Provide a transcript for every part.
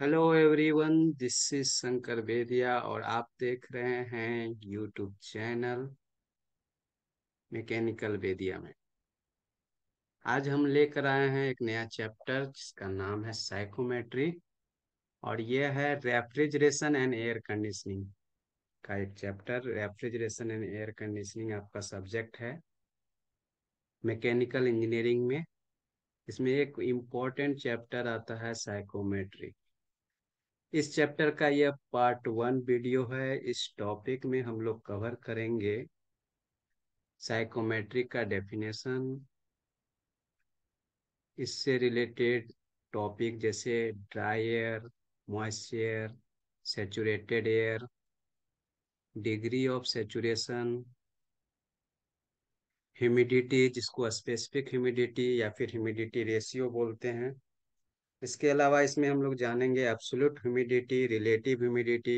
Hello everyone this is Shankar Bedia और आप देख रहे हैं यूट्यूब चैनल मैकेनिकल बेदिया में आज हम लेकर आए हैं एक नया चैप्टर जिसका नाम है साइकोमेट्री और यह है रेफ्रिजरेशन एंड एयर कंडीशनिंग का एक chapter refrigeration and air conditioning आपका सब्जेक्ट है मैकेनिकल इंजीनियरिंग में इसमें एक इम्पॉर्टेंट चैप्टर आता है साइकोमेट्री इस चैप्टर का यह पार्ट वन वीडियो है इस टॉपिक में हम लोग कवर करेंगे साइकोमेट्रिक का डेफिनेशन इससे रिलेटेड टॉपिक जैसे dry air moisture saturated air degree of saturation humidity जिसको स्पेसिफिक ह्यूमिडिटी या फिर ह्यूमिडिटी रेशियो बोलते हैं इसके अलावा इसमें हम लोग जानेंगे absolute humidity relative humidity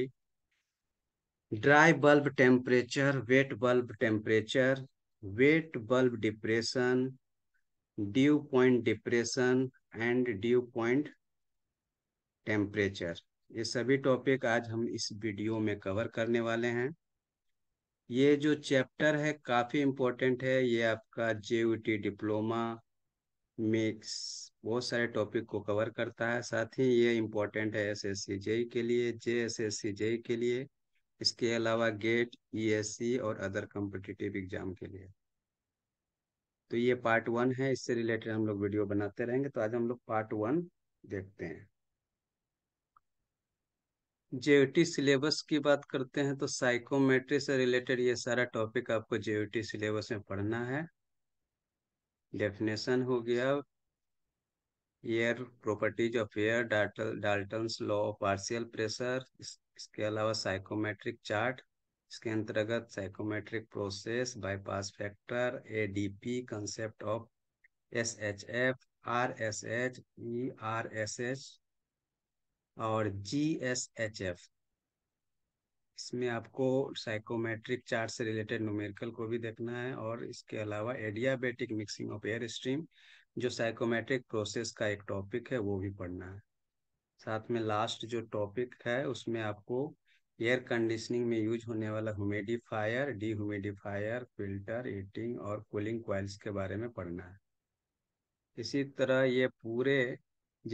dry bulb temperature wet bulb temperature wet bulb depression dew point depression and dew point temperature ये सभी टॉपिक आज हम इस वीडियो में कवर करने वाले हैं ये जो चैप्टर है काफ़ी इम्पोर्टेंट है ये आपका जे डिप्लोमा में बहुत सारे टॉपिक को कवर करता है साथ ही ये इम्पोर्टेंट है एस एस सी जेई के लिए J S S C JE के लिए इसके अलावा गेट ई e और अदर कम्पिटिटिव एग्जाम के लिए तो ये पार्ट वन है इससे रिलेटेड हम लोग वीडियो बनाते रहेंगे तो आज हम लोग पार्ट वन देखते हैं जेयूटी सिलेबस की बात करते हैं तो साइकोमेट्री से रिलेटेड ये सारा टॉपिक आपको जेयूटी सिलेबस में पढ़ना है डेफिनेशन हो गया air properties of air Dalton Dalton's law of partial pressure इसके अलावा साइकोमेट्रिक चार्ट इसके अंतर्गत psychometric process bypass factor P concept of S H F R S H E R S H और जी एस एच एफ इसमें आपको psychometric chart से related numerical को भी देखना है और इसके अलावा adiabatic mixing of air stream जो साइकोमेट्रिक प्रोसेस का एक टॉपिक है वो भी पढ़ना है साथ में लास्ट जो टॉपिक है उसमें आपको एयर कंडीशनिंग में यूज होने वाला ह्यूमिडिफायर डीह्यूमिडिफायर फिल्टर हीटिंग और कूलिंग क्वाइल्स के बारे में पढ़ना है इसी तरह ये पूरे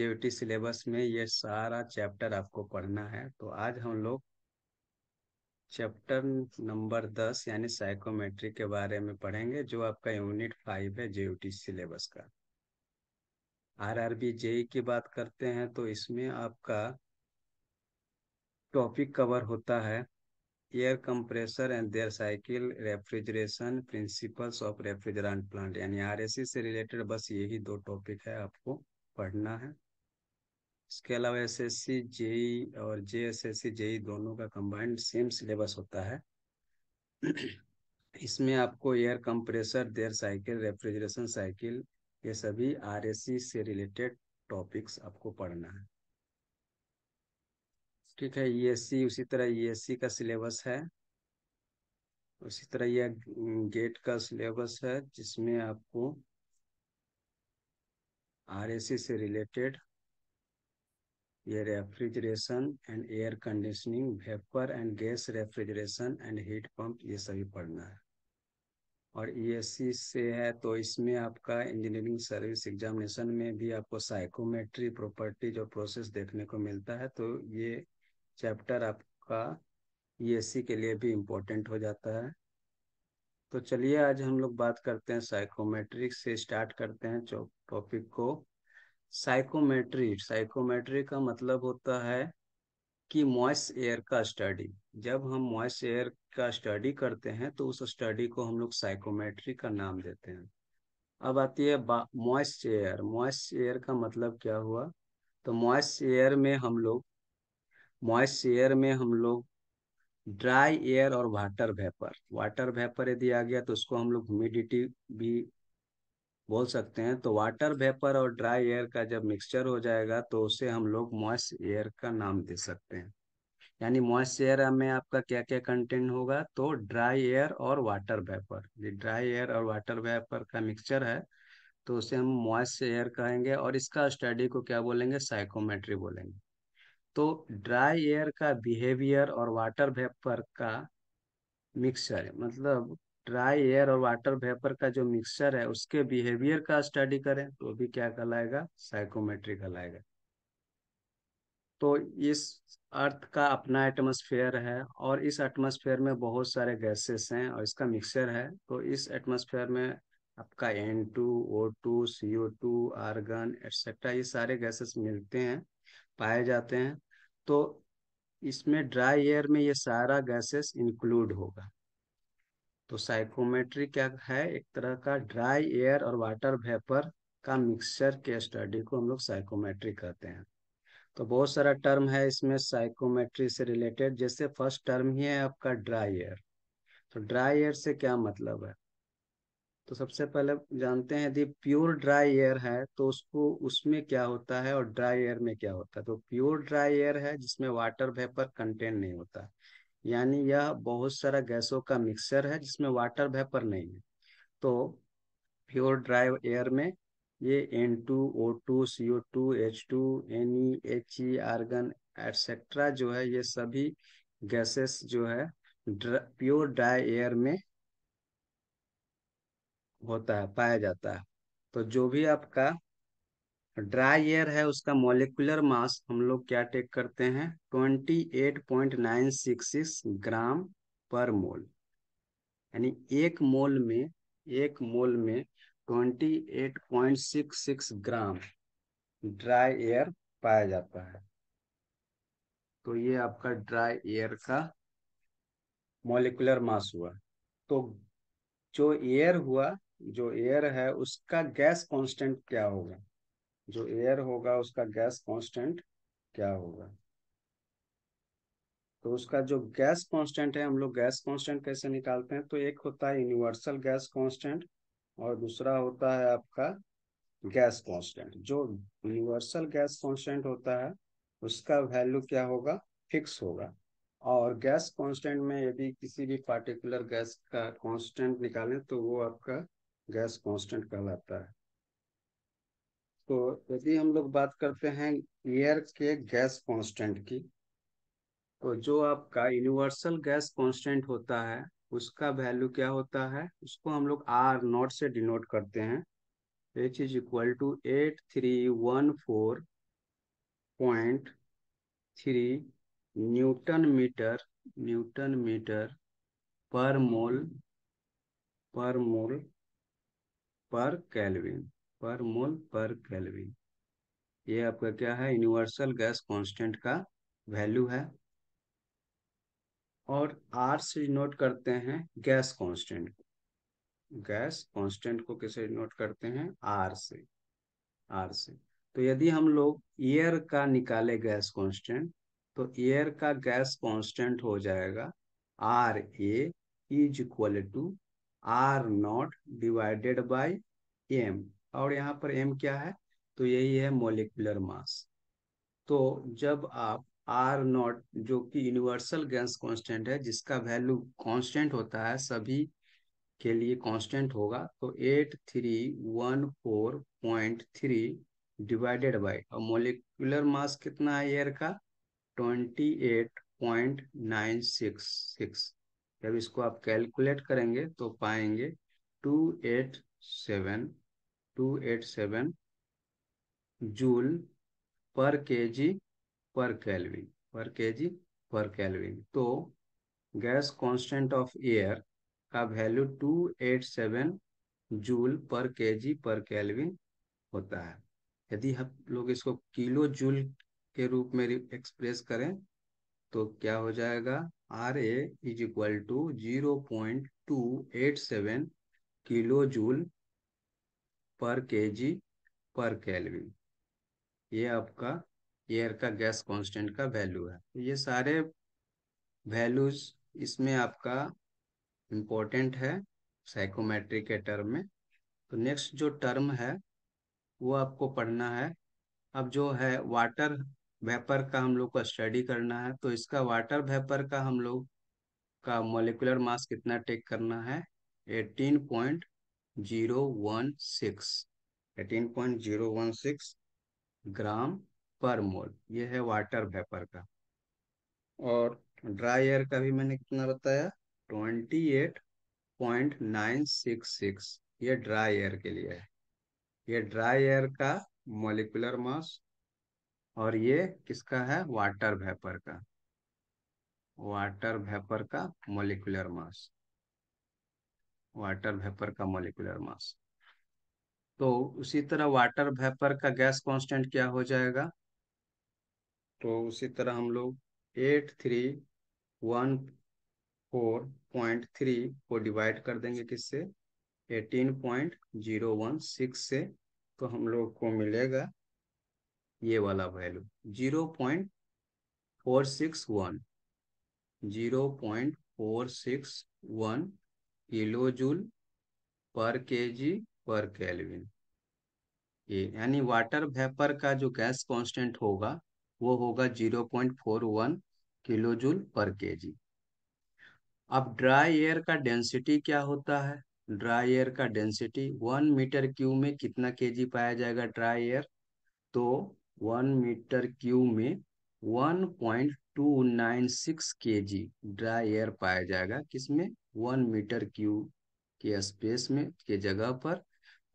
जे सिलेबस में ये सारा चैप्टर आपको पढ़ना है तो आज हम लोग चैप्टर नंबर दस यानी साइकोमेट्रिक के बारे में पढ़ेंगे जो आपका यूनिट फाइव है जे सिलेबस का आरआरबी जेई की बात करते हैं तो इसमें आपका टॉपिक कवर होता है air compressor and their cycle refrigeration principles of refrigerant plant यानी आरएसी से रिलेटेड बस यही दो टॉपिक है आपको पढ़ना है इसके अलावा एस एस सी जेई और J S S C JE दोनों का कंबाइंड सेम सिलेबस होता है इसमें आपको air compressor their cycle refrigeration cycle ये सभी आर से रिलेटेड टॉपिक्स आपको पढ़ना है ठीक है ईएससी e उसी तरह ईएससी e का सिलेबस है उसी तरह यह गेट का सिलेबस है जिसमें आपको आर से रिलेटेड ये refrigeration and air conditioning vapour and gas refrigeration and heat pump ये सभी पढ़ना है और ई e से है तो इसमें आपका इंजीनियरिंग सर्विस एग्जामिनेशन में भी आपको साइकोमेट्री प्रॉपर्टी जो प्रोसेस देखने को मिलता है तो ये चैप्टर आपका ई e के लिए भी इम्पोर्टेंट हो जाता है तो चलिए आज हम लोग बात करते हैं साइकोमेट्रिक से स्टार्ट करते हैं टॉपिक को साइकोमेट्री साइकोमेट्री का मतलब होता है कि मॉइस एयर का स्टडी जब हम मॉइस एयर का स्टडी करते हैं तो उस स्टडी को हम लोग साइकोमेट्री का नाम देते हैं अब आती है मॉइस्ट एयर मॉइस्ट एयर का मतलब क्या हुआ तो मॉइस्ट एयर में हम लोग मॉइस्ट एयर में हम लोग ड्राई एयर और वाटर वेपर वाटर वेपर यदि आ गया तो उसको हम लोग ह्यूमिडिटी भी बोल सकते हैं तो वाटर वेपर और ड्राई एयर का जब मिक्सचर हो जाएगा तो उसे हम लोग मॉइस्ट एयर का नाम दे सकते हैं यानी मॉइस्ट एयर में आपका क्या क्या कंटेंट होगा तो ड्राई एयर और वाटर वेपर ये ड्राई एयर और वाटर वेपर का मिक्सचर है तो उसे हम मॉइस्ट एयर कहेंगे और इसका स्टडी को क्या बोलेंगे साइकोमेट्री बोलेंगे तो ड्राई एयर का बिहेवियर और वाटर वेपर का मिक्सचर मतलब ड्राई एयर और वाटर वेपर का जो मिक्सचर है उसके बिहेवियर का स्टडी करें तो भी क्या कहलाएगा साइकोमेट्री कहलाएगा तो इस अर्थ का अपना एटमोसफेयर है और इस एटमोसफेयर में बहुत सारे गैसेस हैं और इसका मिक्सचर है तो इस एटमोसफेयर में आपका N two O two C O two argon etcetera ये सारे गैसेस मिलते हैं पाए जाते हैं तो इसमें ड्राई एयर में ये सारा गैसेस इंक्लूड होगा तो साइकोमेट्री क्या है एक तरह का ड्राई एयर और वाटर वेपर का मिक्सचर के स्टडी को हम लोग साइकोमेट्री कहते हैं तो बहुत सारा टर्म है इसमें साइकोमेट्री से रिलेटेड जैसे फर्स्ट टर्म ही है आपका ड्राई एयर तो ड्राई एयर से क्या मतलब है तो सबसे पहले जानते हैं यदि प्योर ड्राई एयर है तो उसको उसमें क्या होता है और ड्राई एयर में क्या होता है तो प्योर ड्राई एयर है जिसमें वाटर वेपर कंटेंट नहीं होता यानी यह बहुत सारा गैसों का मिक्सर है जिसमें वाटर वेपर नहीं है तो प्योर ड्राई एयर में ये N two O two C O two H two N E H E argon etcetera जो है ये सभी गैसेस जो है ड्र, प्योर ड्राई एयर में होता है पाया जाता है तो जो भी आपका ड्राई एयर है उसका मोलिकुलर मास हम लोग क्या टेक करते हैं twenty eight point nine six six gram पर मोल यानी एक मोल में एक मोल में 28.66 ग्राम ड्राई एयर पाया जाता है तो ये आपका ड्राई एयर का मोलिकुलर मास हुआ तो जो एयर हुआ जो एयर है उसका गैस कांस्टेंट क्या होगा जो एयर होगा उसका गैस कांस्टेंट क्या होगा तो उसका जो गैस कांस्टेंट है हम लोग गैस कांस्टेंट कैसे निकालते हैं तो एक होता है यूनिवर्सल गैस कांस्टेंट और दूसरा होता है आपका गैस कांस्टेंट जो यूनिवर्सल गैस कांस्टेंट होता है उसका वैल्यू क्या होगा फिक्स होगा और गैस कांस्टेंट में यदि किसी भी पार्टिकुलर गैस का कांस्टेंट निकालें तो वो आपका गैस कांस्टेंट कहलाता है तो यदि हम लोग बात करते हैं एयर के गैस कांस्टेंट की तो जो आपका यूनिवर्सल गैस कांस्टेंट होता है उसका वैल्यू क्या होता है उसको हम लोग आर नॉट से डिनोट करते हैं H is equal to eight three one four point three newton metre newton metre पर मोल पर मोल पर कैलविन पर मोल पर कैलविन ये आपका क्या है यूनिवर्सल गैस कांस्टेंट का वैल्यू है और आर से डिनोट करते हैं गैस कांस्टेंट को गैस कांस्टेंट को कैसे डिनोट करते हैं आर से आर से तो यदि हम लोग एयर का निकाले गैस कांस्टेंट तो एयर का गैस कांस्टेंट हो जाएगा R A is equal to R naught divided by M और यहाँ पर एम क्या है तो यही है मोलिकुलर मास तो जब आप आर नॉट जो कि यूनिवर्सल गैस कांस्टेंट है जिसका वैल्यू कांस्टेंट होता है सभी के लिए कांस्टेंट होगा तो eight three one four point three divided by और मोलिकुलर मास कितना है एयर का twenty eight point nine six six जब इसको आप कैलकुलेट करेंगे तो पाएंगे two eight seven two eight seven joule पर के जी पर कैलविन पर जी पर कैलविन तो गैस कांस्टेंट ऑफ एयर का वैल्यू 287 जूल पर जी पर कैलविन होता है यदि हम लोग इसको किलो जूल के रूप में एक्सप्रेस करें तो क्या हो जाएगा R A is equal to zero point two eight seven kilo joule पर जी पर कैलविन ये आपका एयर का गैस कांस्टेंट का वैल्यू है तो ये सारे वैल्यूज इसमें आपका इम्पोर्टेंट है साइकोमेट्रिक के टर्म में तो नेक्स्ट जो टर्म है वो आपको पढ़ना है अब जो है वाटर वेपर का हम लोग को स्टडी करना है तो इसका वाटर वेपर का हम लोग का मोलिकुलर मास कितना टेक करना है eighteen point zero one six eighteen point zero one six gram पर मोल ये है वाटर वेपर का और ड्राई एयर का भी मैंने कितना बताया twenty eight point nine six six ये ड्राई एयर के लिए है ये ड्राई एयर का मोलिकुलर मास और ये किसका है वाटर वेपर का वाटर वेपर का मोलिकुलर मास वाटर वेपर का मोलिकुलर मास तो उसी तरह वाटर वेपर का गैस कांस्टेंट क्या हो जाएगा तो उसी तरह हम लोग eight three one four point three को डिवाइड कर देंगे किससे eighteen point zero one six से तो हम लोग को मिलेगा ये वाला value zero point four six one zero point four six one kilo joule पर के जी पर कैलविन ये यानी वाटर वेपर का जो गैस कांस्टेंट होगा वो होगा zero point four one kilo joule पर के जी अब ड्राई एयर का डेंसिटी क्या होता है ड्राई एयर का डेंसिटी वन मीटर क्यू में कितना के जी पाया जाएगा ड्राई एयर तो वन मीटर क्यू में one point two nine six K G dry air पाया जाएगा किसमें वन मीटर क्यू के स्पेस में के जगह पर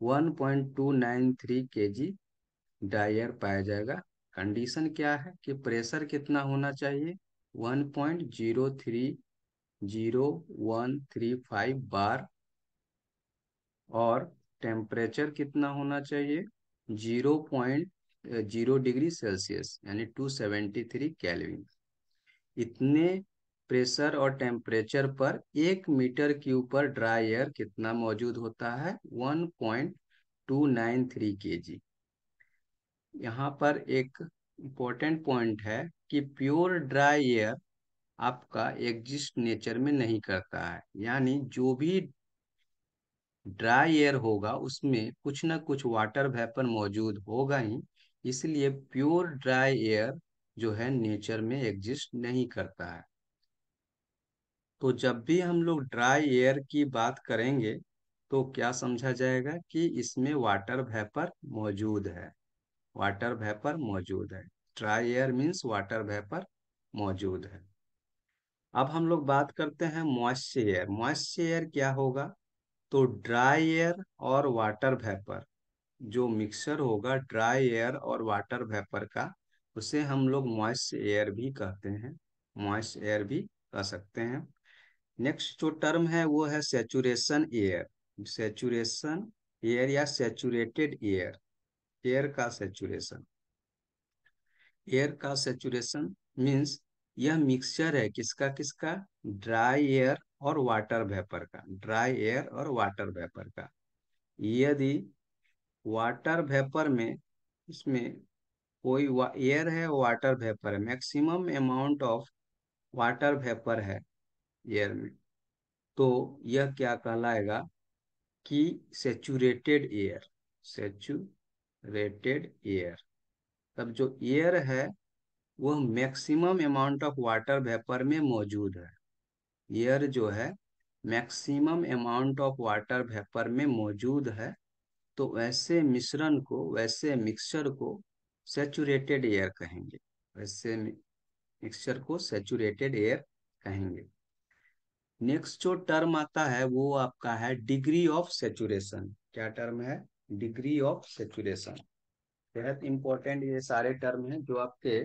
one point two nine three K G dry air पाया जाएगा कंडीशन क्या है कि प्रेशर कितना होना चाहिए one point zero three zero one three five bar और टेम्परेचर कितना होना चाहिए zero point zero degree celsius यानी टू सेवेंटी थ्री कैलविन इतने प्रेशर और टेम्परेचर पर एक मीटर के पर ड्राई एयर कितना मौजूद होता है one point two nine three K G यहाँ पर एक इम्पोर्टेंट पॉइंट है कि प्योर ड्राई एयर आपका एग्जिस्ट नेचर में नहीं करता है यानी जो भी ड्राई एयर होगा उसमें कुछ ना कुछ वाटर वेपर मौजूद होगा ही इसलिए प्योर ड्राई एयर जो है नेचर में एग्जिस्ट नहीं करता है तो जब भी हम लोग ड्राई एयर की बात करेंगे तो क्या समझा जाएगा कि इसमें वाटर वेपर मौजूद है वाटर वेपर मौजूद है dry air means water vapour मौजूद है अब हम लोग बात करते हैं मॉइस्चर एयर मॉइस्चर एयर क्या होगा तो ड्राई एयर और वाटर वेपर जो मिक्सर होगा ड्राई एयर और वाटर वेपर का उसे हम लोग मॉइस्चर एयर भी कहते हैं मॉइस्ट एयर भी कह सकते हैं नेक्स्ट जो टर्म है वो है सेचुरेशन एयर सेचुरेशन एयर या सेचुरेटेड एयर एयर का सेचुरेशन एयर का सेचुरेशन मीन्स यह मिक्सचर है किसका किसका ड्राई एयर और वाटर वेपर का ड्राई एयर और वाटर वेपर का यदि वाटर वेपर में इसमें कोई एयर है वाटर वेपर है maximum amount of water vapour है एयर में तो यह क्या कहलाएगा कि saturated air saturated air तब जो एयर है वह maximum amount of water vapour में मौजूद है एयर जो है maximum amount of water vapour में मौजूद है तो वैसे मिश्रण को वैसे मिक्सचर को सेचुरेटेड एयर कहेंगे वैसे मिक्सचर को सेचुरेटेड एयर कहेंगे नेक्स्ट जो टर्म आता है वो आपका है डिग्री ऑफ सेचुरेशन क्या टर्म है डिग्री ऑफ सेचुरेशन बेहद इंपॉर्टेंट ये सारे टर्म हैं जो आपके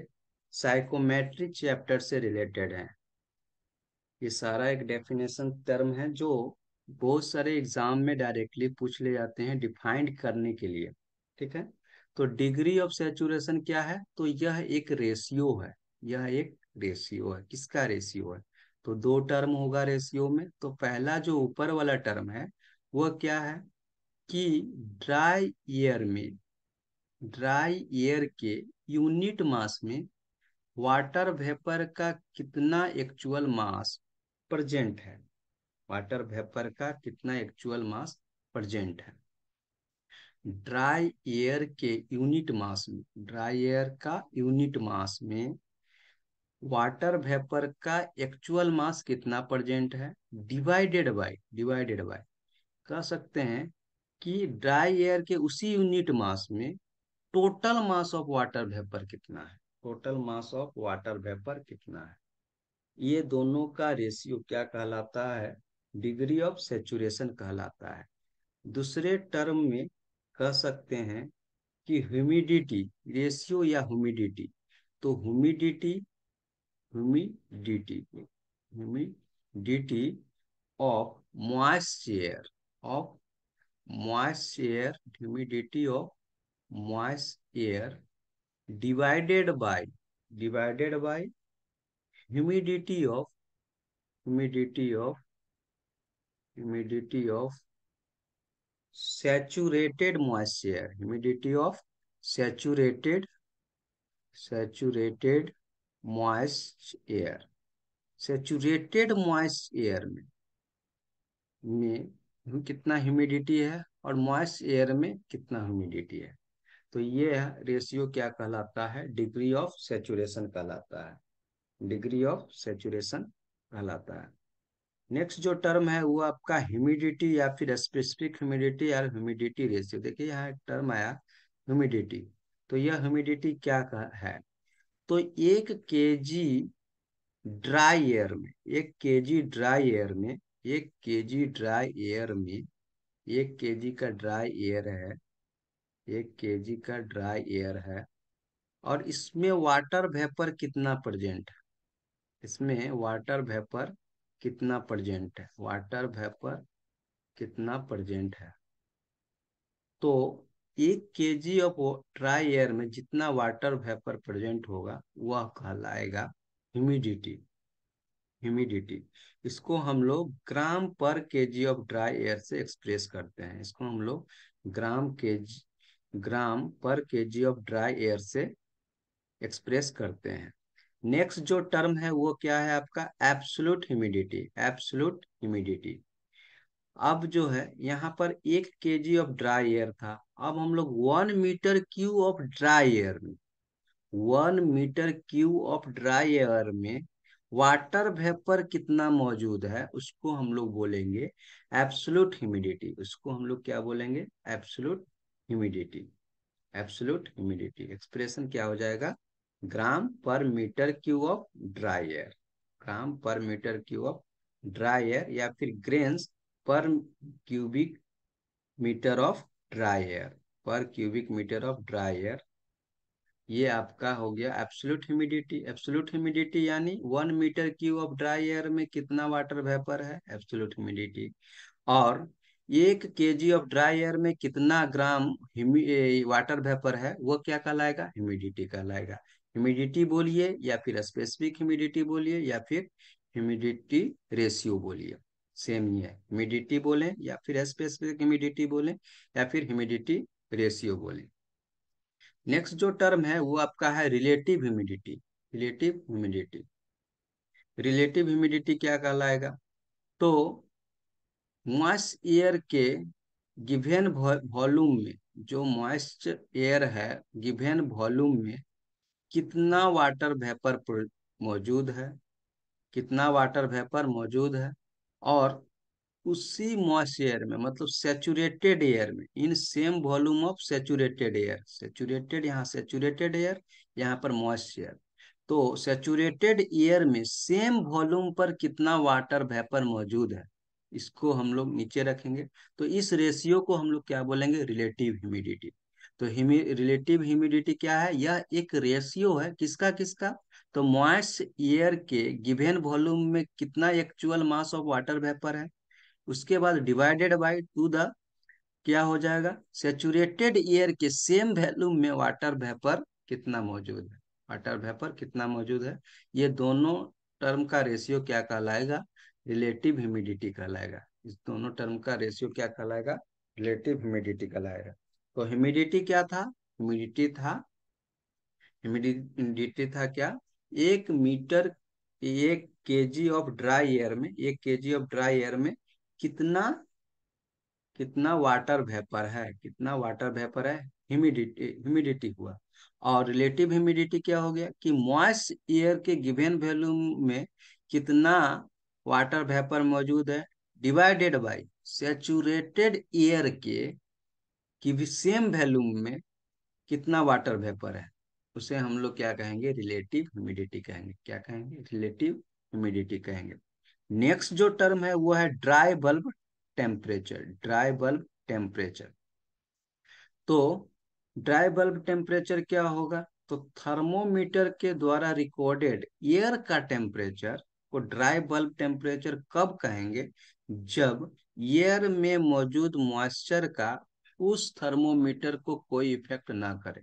साइकोमेट्रिक चैप्टर से रिलेटेड हैं ये सारा एक डेफिनेशन टर्म है जो बहुत सारे एग्जाम में डायरेक्टली पूछ ले जाते हैं डिफाइंड करने के लिए ठीक है तो डिग्री ऑफ सेचुरेशन क्या है तो यह एक रेशियो है यह एक रेशियो है किसका रेशियो है तो दो टर्म होगा रेशियो में तो पहला जो ऊपर वाला टर्म है वह क्या है कि ड्राई एयर में ड्राई एयर के यूनिट मास में वाटर वेपर का कितना एक्चुअल मास प्रेजेंट है वाटर वेपर का कितना एक्चुअल मास प्रेजेंट है ड्राई एयर के यूनिट मास में ड्राई एयर का यूनिट मास में वाटर वेपर का एक्चुअल मास कितना प्रेजेंट है डिवाइडेड बाय डिवाइडेड बाय कह सकते हैं कि ड्राई एयर के उसी यूनिट मास में total mass of water vapour कितना है total mass of water vapour कितना है ये दोनों का रेशियो क्या कहलाता है डिग्री ऑफ सेचुरेशन कहलाता है दूसरे टर्म में कह सकते हैं कि ह्यूमिडिटी रेशियो या ह्यूमिडिटी तो humidity humidity humidity of moisture of moist air, humidity of moist air divided by, divided by humidity of, humidity of, humidity of saturated moist air, humidity of saturated, saturated moist air. saturated moist air में में हम्म, कितना humidity है और मॉइस air में कितना humidity है तो ये रेशियो क्या कहलाता है डिग्री ऑफ सेचुरेशन कहलाता है डिग्री ऑफ सेचुरेशन कहलाता है नेक्स्ट जो टर्म है वो आपका ह्यूमिडिटी या फिर स्पेसिफिक ह्यूमिडिटी या ह्यूमिडिटी रेशियो देखिए यहाँ एक टर्म आया ह्यूमिडिटी तो यह ह्यूमिडिटी क्या है तो एक के ड्राई एयर में एक के ड्राई एयर में एक केजी ड्राई एयर में एक केजी का ड्राई एयर है एक केजी का ड्राई एयर है और इसमें वाटर वेपर कितना प्रजेंट है इसमें वाटर वेपर कितना प्रजेंट है वाटर वेपर कितना प्रजेंट है तो एक के जी ऑफ ड्राई एयर में जितना वाटर वेपर प्रजेंट होगा वह कहलाएगा ह्यूमिडिटी ह्यूमिडिटी इसको हम लोग ग्राम पर केजी ऑफ ड्राई एयर से एक्सप्रेस करते हैं इसको हम लोग ग्राम के ग्राम पर केजी ऑफ ड्राई एयर से एक्सप्रेस करते हैं नेक्स्ट जो टर्म है वो क्या है आपका एब्सोलूट ह्यूमिडिटी एब्सोलूट ह्यूमिडिटी अब जो है यहाँ पर एक के जी ऑफ ड्राई एयर था अब हम लोग one metre cube of dry air में one metre cube of dry air में वाटर वेपर कितना मौजूद है उसको हम लोग बोलेंगे एब्सोल्यूट ह्यूमिडिटी उसको हम लोग क्या बोलेंगे absolute humidity absolute humidity expression क्या हो जाएगा ग्राम पर metre cube of dry air gram पर metre cube of dry air या फिर ग्रेन्स पर cubic metre of dry air पर cubic metre of dry air ये आपका हो गया एब्सोल्यूट ह्यूमिडिटी एब्सोल्यूट ह्यूमिडिटी यानी one metre cube of dry air में कितना वाटर वेपर है एब्सोल्यूट ह्यूमिडिटी और एक जी ऑफ ड्राई एयर में कितना ग्राम वाटर वेपर है वो क्या कहलाएगा ह्यूमिडिटी कहलाएगा ह्यूमिडिटी बोलिए या फिर स्पेसिफिक ह्यूमिडिटी बोलिए या फिर ह्यूमिडिटी रेशियो बोलिए सेम ही है ह्यूमिडिटी बोले या फिर स्पेसिफिक ह्यूमिडिटी बोले या फिर ह्यूमिडिटी रेशियो बोले नेक्स्ट जो टर्म है वो आपका है relative humidity relative humidity relative humidity क्या कहलाएगा तो मॉइस एयर के गिवेन वॉल्यूम में जो मॉइस्ट एयर है गिवेन वॉल्यूम में कितना वाटर वेपर मौजूद है कितना वाटर वेपर मौजूद है और उसी मॉइस्ट एयर में मतलब सेचुरेटेड एयर में in same volume of saturated air saturated यहाँ सेचुरेटेड एयर यहाँ पर मॉइस्ट एयर तो सेचुरेटेड एयर में सेम वॉल्यूम पर कितना वाटर वेपर मौजूद है इसको हम लोग नीचे रखेंगे तो इस रेशियो को हम लोग क्या बोलेंगे रिलेटिव ह्यूमिडिटी तो रिलेटिव ह्यूमिडिटी क्या है यह एक रेशियो है किसका किसका तो मॉइस एयर के गिवेन वॉल्यूम में कितना actual mass of water vapour है उसके बाद डिवाइडेड बाय टू द क्या हो जाएगा सेचुरेटेड एयर के सेम वैल्यू में वाटर वेपर कितना मौजूद है वाटर वेपर कितना मौजूद है ये दोनों टर्म का रेशियो क्या कहलाएगा रिलेटिव ह्यूमिडिटी कहलाएगा इस दोनों टर्म का रेशियो क्या कहलाएगा रिलेटिव ह्यूमिडिटी कहलाएगा तो ह्यूमिडिटी क्या था ह्यूमिडिटी था ह्यूमिडिटी था क्या एक मीटर एक केजी ऑफ ड्राई एयर में एक केजी ऑफ ड्राई एयर में कितना कितना वाटर वेपर है कितना वाटर वेपर है ह्यूमिडिटी ह्यूमिडिटी हुआ और रिलेटिव ह्यूमिडिटी क्या हो गया कि मॉइस एयर के गिवेन वैल्यू में कितना वाटर वेपर मौजूद है डिवाइडेड बाय सेचुरेटेड एयर के कि सेम वैल्यू में कितना वाटर वेपर है उसे हम लोग क्या कहेंगे रिलेटिव ह्यूमिडिटी कहेंगे क्या कहेंगे रिलेटिव ह्यूमिडिटी कहेंगे नेक्स्ट जो टर्म है वो है dry bulb temperature dry bulb temperature तो ड्राई बल्ब टेम्परेचर क्या होगा तो थर्मोमीटर के द्वारा रिकॉर्डेड एयर का टेम्परेचर को ड्राई बल्ब टेम्परेचर कब कहेंगे जब एयर में मौजूद मॉइस्चर का उस थर्मोमीटर को कोई इफेक्ट ना करे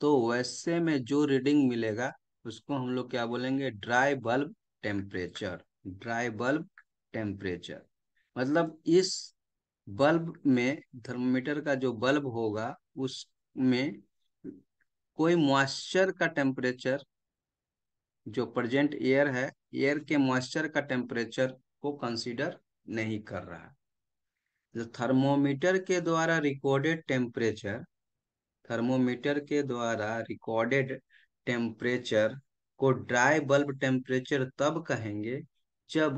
तो वैसे में जो रीडिंग मिलेगा उसको हम लोग क्या बोलेंगे dry bulb temperature dry bulb temperature मतलब इस बल्ब में थर्मोमीटर का जो बल्ब होगा उसमें कोई मॉइस्चर का टेम्परेचर जो प्रजेंट एयर है एयर के मॉइस्चर का टेम्परेचर को कंसीडर नहीं कर रहा है जो थर्मोमीटर के द्वारा रिकॉर्डेड टेम्परेचर थर्मोमीटर के द्वारा रिकॉर्डेड टेम्परेचर को ड्राई बल्ब टेम्परेचर तब कहेंगे जब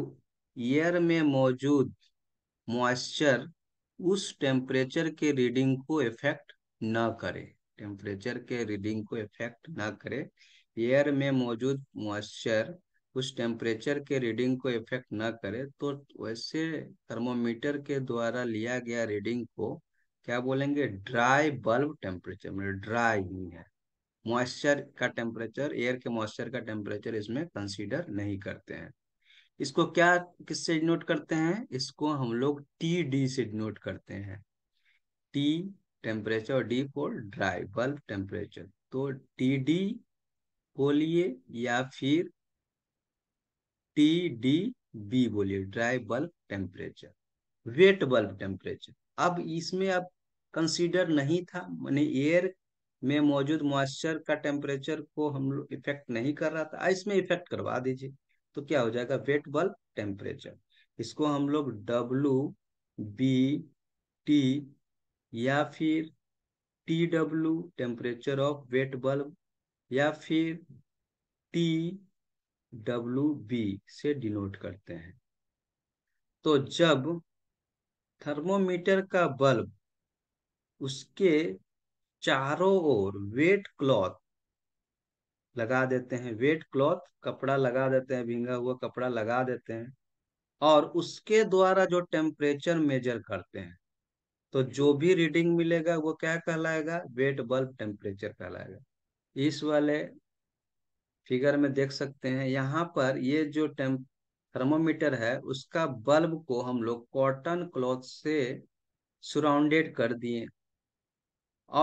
एयर में मौजूद मॉइस्चर उस टेम्परेचर के रीडिंग को इफेक्ट न करे टेम्परेचर के रीडिंग को इफेक्ट न करे एयर में मौजूद मॉइस्चर उस टेम्परेचर के रीडिंग को इफेक्ट न करे तो वैसे थर्मोमीटर के द्वारा लिया गया रीडिंग को क्या बोलेंगे ड्राई बल्ब टेम्परेचर मतलब ड्राई ही है मॉइस्चर का टेम्परेचर एयर के मॉइस्चर का टेम्परेचर इसमें कंसीडर नहीं करते हैं इसको क्या किससे डिनोट करते हैं इसको हम लोग टी डी से डिनोट करते हैं टी टेम्परेचर और D for dry bulb temperature तो टी डी बोलिए या फिर टी डी बी बोलिए dry bulb temperature wet bulb temperature अब इसमें अब कंसीडर नहीं था मैंने एयर में मौजूद मॉइस्चर का टेम्परेचर को हम लोग इफेक्ट नहीं कर रहा था इसमें इफेक्ट करवा दीजिए तो क्या हो जाएगा वेट बल्ब टेम्परेचर इसको हम लोग डब्लू बी टी या फिर T W temperature of wet bulb या फिर टी डब्लू बी से डिनोट करते हैं तो जब थर्मोमीटर का बल्ब उसके चारों ओर वेट क्लॉथ लगा देते हैं वेट क्लॉथ कपड़ा लगा देते हैं भींगा हुआ कपड़ा लगा देते हैं और उसके द्वारा जो टेम्परेचर मेजर करते हैं तो जो भी रीडिंग मिलेगा वो क्या कहलाएगा वेट बल्ब टेम्परेचर कहलाएगा इस वाले फिगर में देख सकते हैं यहाँ पर ये जो टेम्प थर्मोमीटर है उसका बल्ब को हम लोग कॉटन क्लॉथ से सराउंडेड कर दिए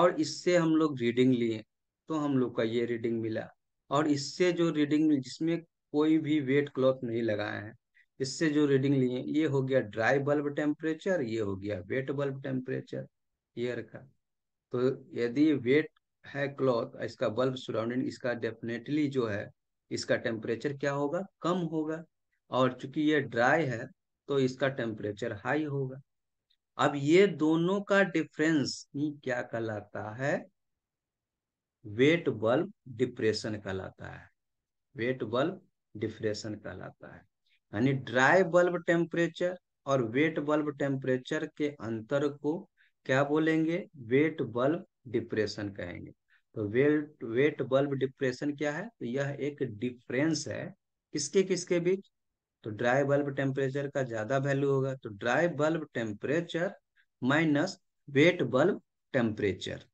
और इससे हम लोग रीडिंग लिए तो हम लोग का ये रीडिंग मिला और इससे जो रीडिंग जिसमें कोई भी वेट क्लॉथ नहीं लगाया है इससे जो रीडिंग लिए ये हो गया ड्राई बल्ब टेम्परेचर ये हो गया वेट बल्ब टेम्परेचर ईयर का तो यदि वेट है क्लॉथ इसका बल्ब सराउंडिंग इसका डेफिनेटली जो है इसका टेम्परेचर क्या होगा कम होगा और चूंकि ये ड्राई है तो इसका टेम्परेचर हाई होगा अब ये दोनों का डिफरेंस ही क्या कहलाता है वेट बल्ब डिप्रेशन कहलाता है वेट बल्ब डिप्रेशन कहलाता है यानी ड्राई बल्ब टेम्परेचर और वेट बल्ब टेम्परेचर के अंतर को क्या बोलेंगे वेट बल्ब डिप्रेशन कहेंगे तो वेट वेट बल्ब डिप्रेशन क्या है तो यह एक डिफरेंस है किसके किसके बीच तो ड्राई बल्ब टेम्परेचर का ज्यादा वैल्यू होगा तो dry bulb temperature minus wet bulb temperature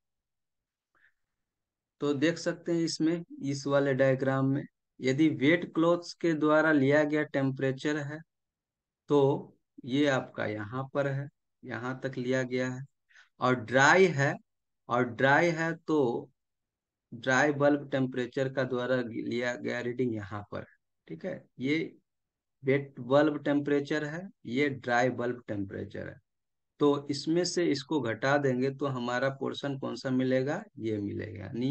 तो देख सकते हैं इसमें इस वाले डायग्राम में यदि वेट क्लोथ्स के द्वारा लिया गया टेम्परेचर है तो ये आपका यहाँ पर है यहाँ तक लिया गया है और ड्राई है और ड्राई है तो ड्राई बल्ब टेम्परेचर का द्वारा लिया गया रीडिंग यहाँ पर ठीक है ये वेट बल्ब टेम्परेचर है ये ड्राई बल्ब टेम्परेचर है तो इसमें से इसको घटा देंगे तो हमारा पोर्शन कौन सा मिलेगा ये मिलेगा यानी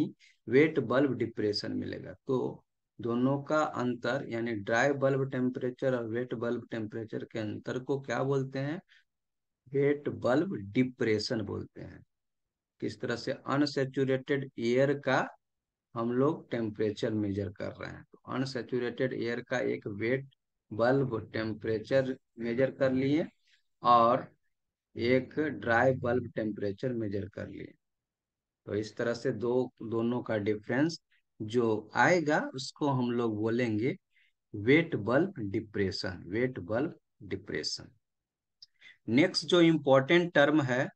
वेट बल्ब डिप्रेशन मिलेगा तो दोनों का अंतर यानी ड्राई बल्ब टेम्परेचर और वेट बल्ब टेम्परेचर के अंतर को क्या बोलते हैं वेट बल्ब डिप्रेशन बोलते हैं किस तरह से अनसेचुरेटेड एयर का हम लोग टेम्परेचर मेजर कर रहे हैं तो अनसेचुरेटेड एयर का एक वेट बल्ब टेम्परेचर मेजर कर लिए और एक ड्राई बल्ब टेम्परेचर मेजर कर लिए तो इस तरह से दो दोनों का डिफरेंस जो आएगा उसको हम लोग बोलेंगे wet bulb depression wet bulb depression next जो इम्पोर्टेंट टर्म है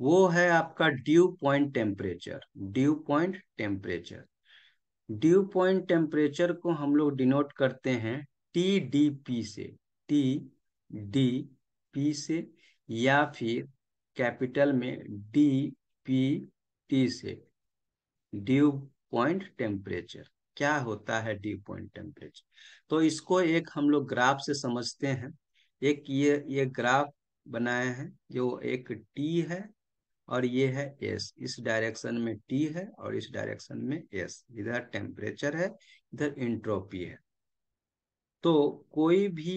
वो है आपका dew point temperature dew point temperature dew point temperature को हम लोग डिनोट करते हैं टी डी पी से टी डी पी से या फिर कैपिटल में डी पी टी से ड्यू पॉइंट टेम्परेचर क्या होता है ड्यू पॉइंट टेम्परेचर तो इसको एक हम लोग ग्राफ से समझते हैं एक ये ये ग्राफ बनाए हैं जो एक टी है और ये है एस इस डायरेक्शन में टी है और इस डायरेक्शन में एस इधर टेम्परेचर है इधर इंट्रोपी है तो कोई भी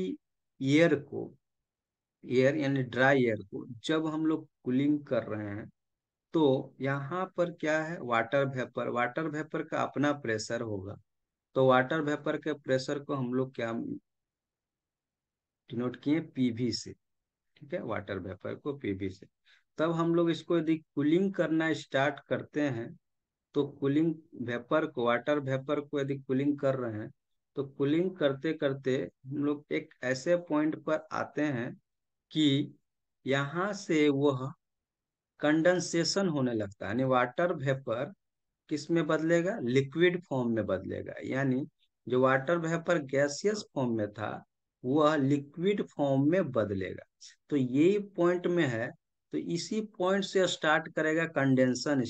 एयर को एयर यानी ड्राई एयर को जब हम लोग कूलिंग कर रहे हैं तो यहाँ पर क्या है वाटर वेपर वाटर वेपर का अपना प्रेशर होगा तो वाटर वेपर के प्रेशर को हम लोग क्या डिनोट किए पीवी से ठीक है वाटर वेपर को पीवी से तब हम लोग इसको यदि कूलिंग करना स्टार्ट करते हैं तो कूलिंग वेपर को वाटर वेपर को यदि कूलिंग कर रहे हैं तो कूलिंग करते करते हम लोग एक ऐसे पॉइंट पर आते हैं कि यहाँ से वह कंडेंसेशन होने लगता है यानी वाटर वेपर किस में बदलेगा लिक्विड फॉर्म में बदलेगा यानी जो वाटर वेपर गैसियस फॉर्म में था वह लिक्विड फॉर्म में बदलेगा तो यही पॉइंट में है तो इसी पॉइंट से स्टार्ट करेगा कंडेंसन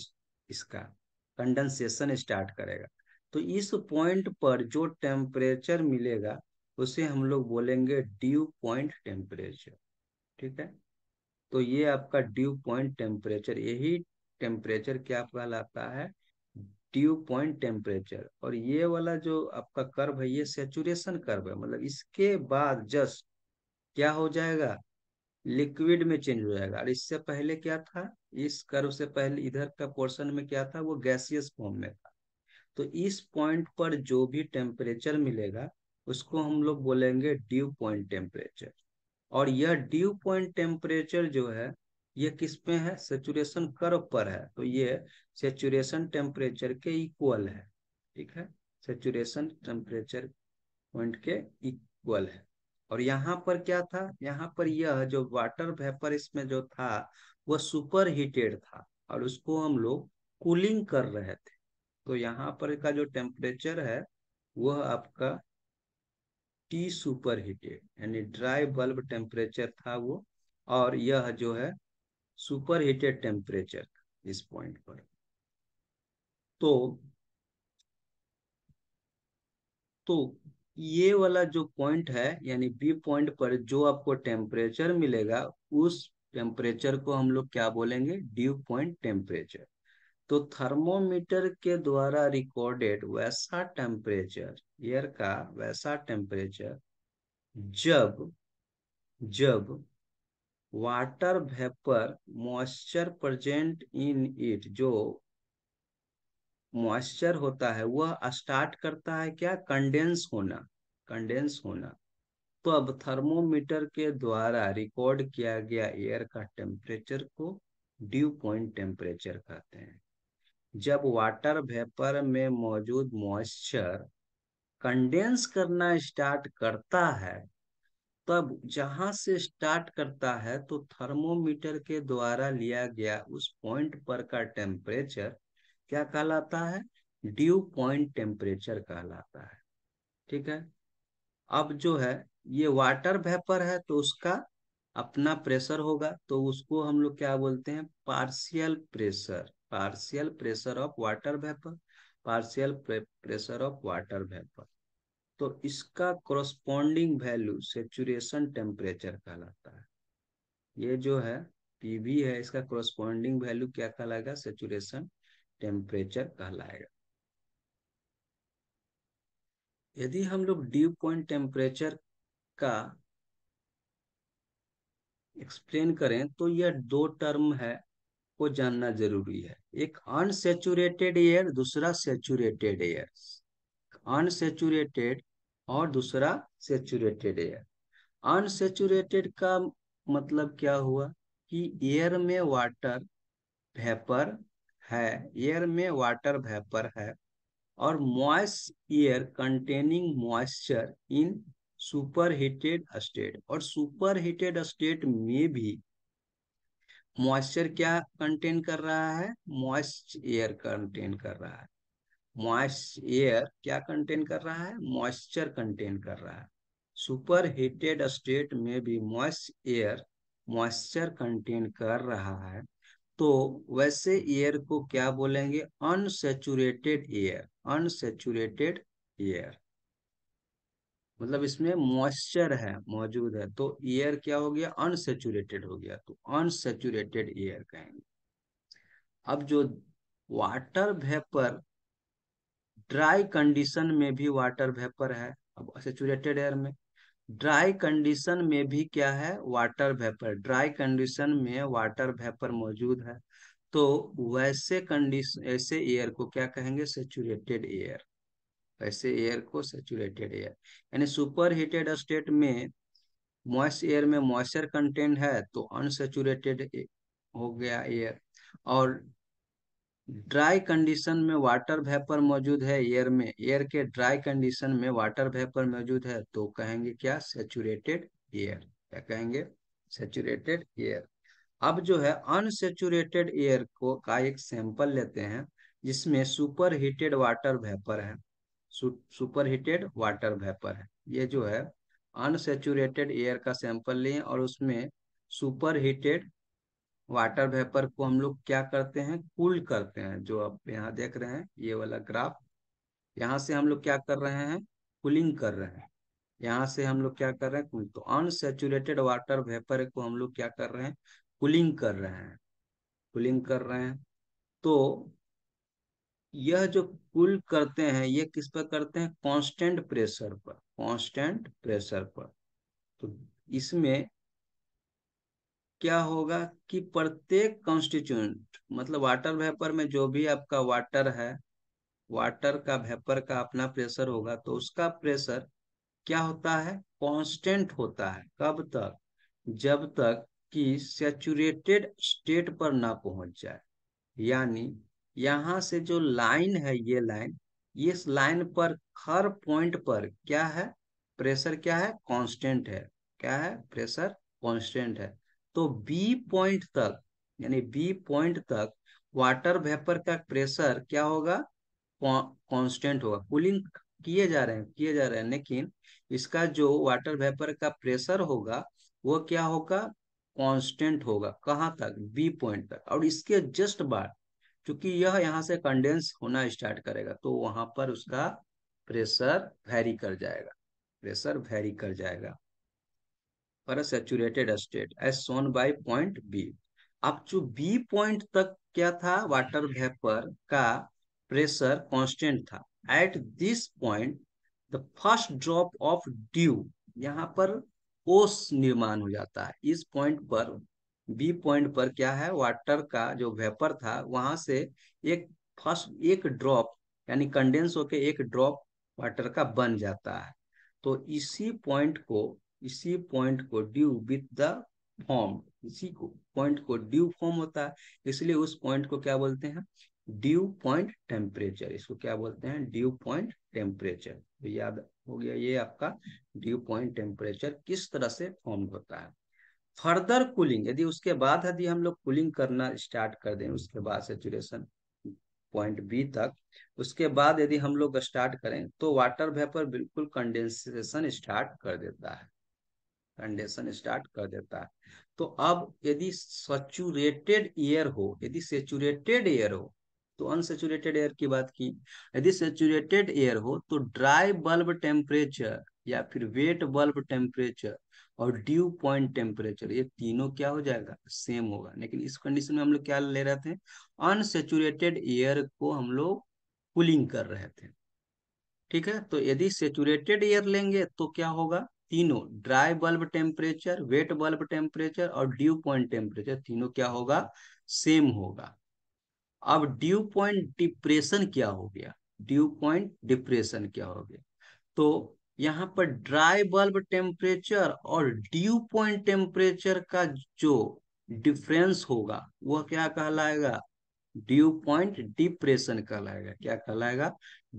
इसका कंडेंसेशन स्टार्ट करेगा तो इस पॉइंट पर जो टेम्परेचर मिलेगा उसे हम लोग बोलेंगे ड्यू पॉइंट टेम्परेचर ठीक है तो ये आपका ड्यू पॉइंट टेम्परेचर यही टेम्परेचर क्या कहलाता है ड्यू पॉइंट टेम्परेचर और ये वाला जो आपका कर्व है ये सेचुरेशन कर्व है मतलब इसके बाद जस्ट क्या हो जाएगा लिक्विड में चेंज हो जाएगा और इससे पहले क्या था इस कर्व से पहले इधर का पोर्शन में क्या था वो गैसियस फॉर्म में था तो इस पॉइंट पर जो भी टेम्परेचर मिलेगा उसको हम लोग बोलेंगे ड्यू पॉइंट टेम्परेचर और यह ड्यू पॉइंट टेम्परेचर जो है ये किस पे है सेचुरेशन कर्व पर है तो ये सेचुरेशन टेम्परेचर के इक्वल है ठीक है सेचुरेशन टेम्परेचर पॉइंट के इक्वल है और यहाँ पर क्या था यहाँ पर यह जो वाटर वेपर इसमें जो था वह सुपर हीटेड था और उसको हम लोग कूलिंग कर रहे थे तो यहाँ पर का जो टेम्परेचर है वह आपका टी सुपर हीटेड यानी ड्राई बल्ब टेम्परेचर था वो और यह जो है सुपर हीटेड टेम्परेचर इस पॉइंट पर तो तो ये वाला जो पॉइंट है यानी बी पॉइंट पर जो आपको टेम्परेचर मिलेगा उस टेम्परेचर को हम लोग क्या बोलेंगे ड्यू पॉइंट टेम्परेचर तो थर्मोमीटर के द्वारा रिकॉर्डेड वैसा टेम्परेचर एयर का वैसा टेम्परेचर जब जब water vapour moisture present in it जो मॉइस्चर होता है वह स्टार्ट करता है क्या कंडेंस होना कंडेंस होना तो अब थर्मोमीटर के द्वारा रिकॉर्ड किया गया एयर का टेम्परेचर को ड्यू पॉइंट टेम्परेचर कहते हैं जब वाटर वेपर में मौजूद मॉइस्चर कंडेंस करना स्टार्ट करता है तब जहां से स्टार्ट करता है तो थर्मोमीटर के द्वारा लिया गया उस पॉइंट पर का टेम्परेचर क्या कहलाता है ड्यू पॉइंट टेम्परेचर कहलाता है ठीक है अब जो है ये वाटर वेपर है तो उसका अपना प्रेशर होगा तो उसको हम लोग क्या बोलते हैं partial pressure partial pressure of water vapour partial pressure of water vapour तो इसका क्रोस्पॉन्डिंग वैल्यू सेचुरेशन टेम्परेचर कहलाता है ये जो है पीवी है इसका क्रोस्पॉन्डिंग वैल्यू क्या कहलाएगा सेचुरेशन टेम्परेचर कहलाएगा यदि हम लोग ड्यू पॉइंट टेम्परेचर का एक्सप्लेन करें तो यह दो टर्म है को जानना जरूरी है एक अनसेचुरेटेड एयर दूसरा सेचुरेटेड एयर अनसेचुरेटेड और दूसरा सेचुरेटेड एयर अनसेचुरेटेड का मतलब क्या हुआ कि एयर में वाटर वेपर है एयर में वाटर वेपर है और moist air containing moisture in superheated state और सुपर हीटेड स्टेट में भी मॉइस्चर क्या कंटेन कर रहा है मॉइस्ट एयर कंटेन कर रहा है मॉइस्ट एयर क्या कंटेन कर रहा है मॉइस्चर कंटेन कर रहा है सुपर हीटेड स्टेट में भी मॉइस्ट एयर मॉइस्चर कंटेन कर रहा है तो वैसे एयर को क्या बोलेंगे अनसेचुरेटेड एयर अनसेचुरेटेड एयर मतलब इसमें मॉइस्चर है मौजूद है तो एयर क्या हो गया अनसेचुरेटेड हो गया तो अनसेचुरेटेड एयर कहेंगे अब जो वाटर वेपर ड्राई कंडीशन में भी वाटर वेपर है अब सेचुरेटेड एयर में ड्राई कंडीशन में भी क्या है वाटर वेपर ड्राई कंडीशन में वाटर वेपर मौजूद है तो वैसे कंडीशन ऐसे एयर को क्या कहेंगे सेचुरेटेड एयर ऐसे एयर को सेचुरेटेड एयर यानी सुपर हीटेड स्टेट में मॉइस्ट एयर में मॉइस्चर कंटेंट है तो अनसेचुरेटेड हो गया एयर और ड्राई कंडीशन में वाटर वेपर मौजूद है एयर में एयर के ड्राई कंडीशन में वाटर वेपर मौजूद है तो कहेंगे क्या सेचुरेटेड एयर क्या कहेंगे सेचुरेटेड एयर अब जो है अनसेचुरेटेड एयर को का एक सैंपल लेते हैं जिसमें सुपर हीटेड वाटर वेपर है सुपर हीटेड वाटर वेपर है ये जो है अनसेचुरेटेड एयर का सैंपल लिए और उसमें सुपर हीटेड वाटर वेपर को हम लोग क्या करते हैं कूल करते हैं जो आप यहाँ देख रहे हैं ये वाला ग्राफ यहाँ से हम लोग क्या कर रहे हैं कूलिंग कर रहे हैं यहाँ से हम लोग क्या कर रहे हैं तो अनसेचुरेटेड वाटर वेपर को हम लोग क्या कर रहे हैं कूलिंग कर रहे हैं कूलिंग कर रहे हैं तो यह जो पुल करते हैं ये किस पर करते हैं कांस्टेंट प्रेशर पर कांस्टेंट प्रेशर पर तो इसमें क्या होगा कि प्रत्येक कॉन्स्टिट्यूंट मतलब वाटर वेपर में जो भी आपका वाटर है वाटर का वेपर का अपना प्रेशर होगा तो उसका प्रेशर क्या होता है कांस्टेंट होता है कब तक जब तक कि सेचुरेटेड स्टेट पर ना पहुंच जाए यानी यहाँ से जो लाइन है ये लाइन इस लाइन पर हर पॉइंट पर क्या है प्रेशर क्या है कांस्टेंट है क्या है प्रेशर कांस्टेंट है तो बी पॉइंट तक यानी बी पॉइंट तक वाटर वेपर का प्रेशर क्या होगा कांस्टेंट होगा कूलिंग किए जा रहे हैं किए जा रहे हैं लेकिन इसका जो वाटर वेपर का प्रेशर होगा वो क्या होगा कांस्टेंट होगा कहाँ तक बी पॉइंट तक और इसके जस्ट बाद क्योंकि यह यहाँ से कंडेंस होना स्टार्ट करेगा तो वहां पर उसका प्रेशर वेरी कर जाएगा प्रेशर वेरी कर जाएगा पर saturated state as shown by point B अब जो बी पॉइंट तक क्या था वाटर वेपर का प्रेशर कांस्टेंट था at this point the first drop of dew यहाँ पर ओस निर्माण हो जाता है इस पॉइंट पर बी पॉइंट पर क्या है वाटर का जो वेपर था वहां से एक फर्स्ट एक ड्रॉप यानी कंडेंस होके एक ड्रॉप वाटर का बन जाता है तो इसी पॉइंट को इसी पॉइंट को ड्यू विथ द फॉर्म इसी को पॉइंट को ड्यू फॉर्म होता है इसलिए उस पॉइंट को क्या बोलते हैं ड्यू पॉइंट टेम्परेचर इसको क्या बोलते हैं ड्यू पॉइंट टेम्परेचर याद हो गया ये आपका ड्यू पॉइंट टेम्परेचर किस तरह से फॉर्म होता है फर्दर कूलिंग यदि उसके बाद यदि हम लोग कूलिंग करना स्टार्ट कर दें उसके बाद सेचुरेशन पॉइंट बी तक उसके बाद यदि हम लोग स्टार्ट करें तो वाटर वेपर बिल्कुल कंडेंसेशन स्टार्ट कर देता है कंडेंसेशन स्टार्ट कर देता है तो अब यदि सेचुरेटेड एयर हो यदि सेचुरेटेड एयर हो तो अनसेचुरेटेड एयर की बात की यदि सेचुरेटेड एयर हो तो ड्राई बल्ब टेम्परेचर या फिर वेट बल्ब टेम्परेचर और ड्यू पॉइंट टेम्परेचर ये तीनों क्या हो जाएगा सेम होगा लेकिन इस कंडीशन में हम लोग क्या ले रहे थे अनसेचुरेटेड एयर को हम लोग कूलिंग कर रहे थे ठीक है तो यदि सेचुरेटेड एयर लेंगे तो क्या होगा तीनों dry bulb temperature wet bulb temperature और ड्यू पॉइंट टेम्परेचर तीनों क्या होगा सेम होगा अब ड्यू पॉइंट डिप्रेशन क्या हो गया ड्यू पॉइंट डिप्रेशन क्या हो गया तो यहाँ पर ड्राई बल्ब टेम्परेचर और ड्यू पॉइंट टेम्परेचर का जो डिफरेंस होगा वह क्या कहलाएगा ड्यू पॉइंट डिप्रेशन कहलाएगा क्या कहलाएगा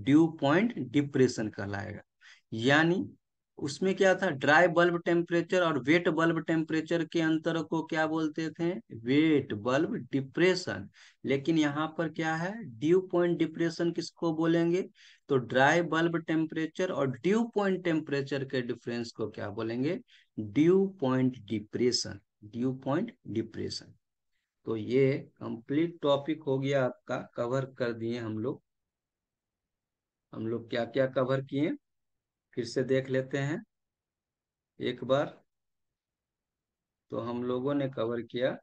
ड्यू पॉइंट डिप्रेशन कहलाएगा यानी उसमें क्या था ड्राई बल्ब टेम्परेचर और वेट बल्ब टेम्परेचर के अंतर को क्या बोलते थे वेट बल्ब डिप्रेशन लेकिन यहाँ पर क्या है ड्यू पॉइंट डिप्रेशन किसको बोलेंगे तो ड्राई बल्ब टेम्परेचर और ड्यू पॉइंट टेम्परेचर के डिफरेंस को क्या बोलेंगे dew point depression dew point depression तो ये कंप्लीट टॉपिक हो गया आपका कवर कर दिए हम लोग हम लोग क्या क्या कवर किए फिर से देख लेते हैं एक बार तो हम लोगों ने कवर किया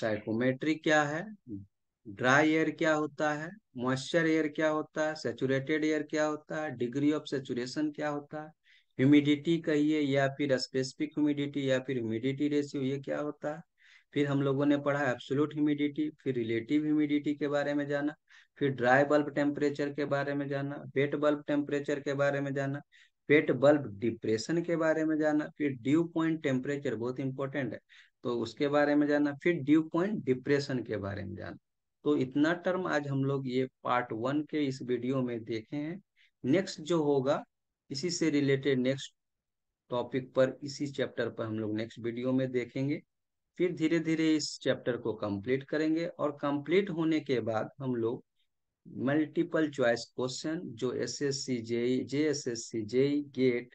साइकोमेट्री क्या है ड्राई एयर क्या होता है मॉइस्चर एयर क्या होता है सेचुरेटेड एयर क्या होता है डिग्री ऑफ सेचुरेशन क्या होता है ह्यूमिडिटी कहिए या फिर स्पेसिफिक ह्यूमिडिटी या फिर ह्यूमिडिटी रेशियो ये क्या होता है फिर हम लोगों ने पढ़ा एब्सोलूट ह्यूमिडिटी फिर रिलेटिव ह्यूमिडिटी के बारे में जाना फिर ड्राई बल्ब टेम्परेचर के बारे में जाना वेट बल्ब टेम्परेचर के बारे में जाना वेट बल्ब डिप्रेशन के बारे में जाना फिर ड्यू पॉइंट टेम्परेचर बहुत इंपॉर्टेंट है तो उसके बारे में जाना फिर ड्यू पॉइंट डिप्रेशन के बारे में जाना तो इतना टर्म आज हम लोग ये पार्ट वन के इस वीडियो में देखे हैं नेक्स्ट जो होगा इसी से रिलेटेड नेक्स्ट टॉपिक पर इसी चैप्टर पर हम लोग नेक्स्ट वीडियो में देखेंगे फिर धीरे धीरे इस चैप्टर को कंप्लीट करेंगे और कंप्लीट होने के बाद हम लोग मल्टीपल चॉइस क्वेश्चन जो S S C JE J S S C JE GATE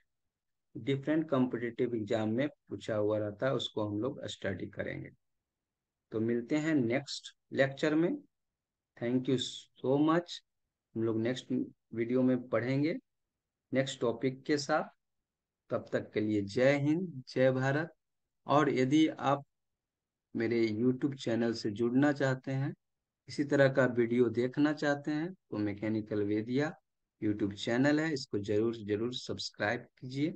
different competitive exam में पूछा हुआ रहता है उसको हम लोग स्टडी करेंगे तो मिलते हैं नेक्स्ट लेक्चर में थैंक यू सो मच हम लोग नेक्स्ट वीडियो में पढ़ेंगे नेक्स्ट टॉपिक के साथ तब तक के लिए जय हिंद जय भारत और यदि आप मेरे यूट्यूब चैनल से जुड़ना चाहते हैं इसी तरह का वीडियो देखना चाहते हैं तो मैकेनिकल वेदिया यूट्यूब चैनल है इसको जरूर जरूर सब्सक्राइब कीजिए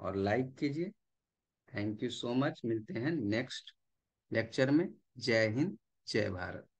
और लाइक कीजिए थैंक यू सो मच मिलते हैं नेक्स्ट लेक्चर में जय हिंद जय भारत